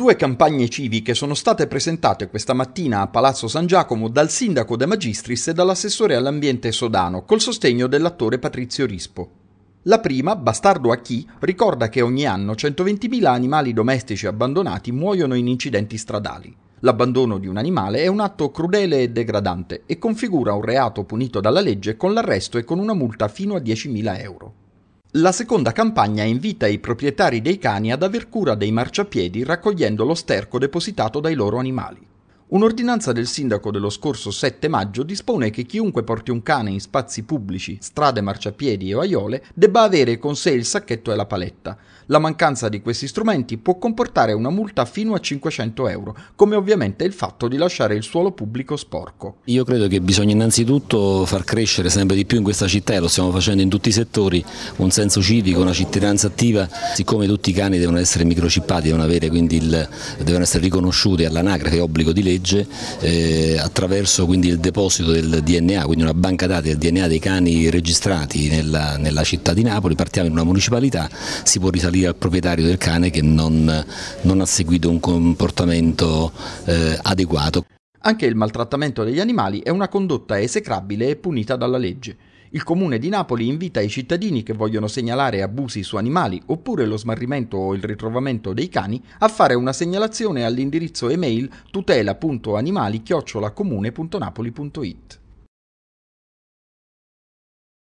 Due campagne civiche sono state presentate questa mattina a Palazzo San Giacomo dal sindaco De Magistris e dall'assessore all'ambiente Sodano, col sostegno dell'attore Patrizio Rispo. La prima, Bastardo a chi, ricorda che ogni anno 120.000 animali domestici abbandonati muoiono in incidenti stradali. L'abbandono di un animale è un atto crudele e degradante e configura un reato punito dalla legge con l'arresto e con una multa fino a 10.000 euro. La seconda campagna invita i proprietari dei cani ad aver cura dei marciapiedi raccogliendo lo sterco depositato dai loro animali. Un'ordinanza del sindaco dello scorso 7 maggio dispone che chiunque porti un cane in spazi pubblici, strade, marciapiedi o aiole debba avere con sé il sacchetto e la paletta. La mancanza di questi strumenti può comportare una multa fino a 500 euro, come ovviamente il fatto di lasciare il suolo pubblico sporco. Io credo che bisogna innanzitutto far crescere sempre di più in questa città, e lo stiamo facendo in tutti i settori, un senso civico, una cittadinanza attiva, siccome tutti i cani devono essere microcippati, devono, avere, quindi il, devono essere riconosciuti all'anagrafe, obbligo di legge, legge eh, attraverso quindi il deposito del DNA, quindi una banca dati del DNA dei cani registrati nella, nella, città di Napoli, partiamo in una municipalità, si può risalire al proprietario del cane che non, non ha seguito un comportamento eh, adeguato. Anche il maltrattamento degli animali è una condotta esecrabile e punita dalla legge. Il comune di Napoli invita i cittadini che vogliono segnalare abusi su animali oppure lo smarrimento o il ritrovamento dei cani a fare una segnalazione all'indirizzo email tutela.animali.comune.napoli.it.